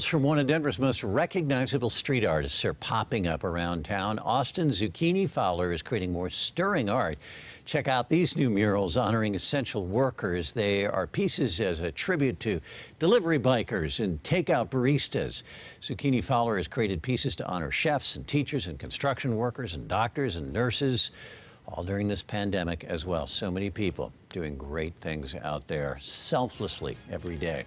From one of Denver's most recognizable street artists are popping up around town. Austin Zucchini Fowler is creating more stirring art. Check out these new murals honoring essential workers. They are pieces as a tribute to delivery bikers and takeout baristas. Zucchini Fowler has created pieces to honor chefs and teachers and construction workers and doctors and nurses, all during this pandemic as well. So many people doing great things out there selflessly every day.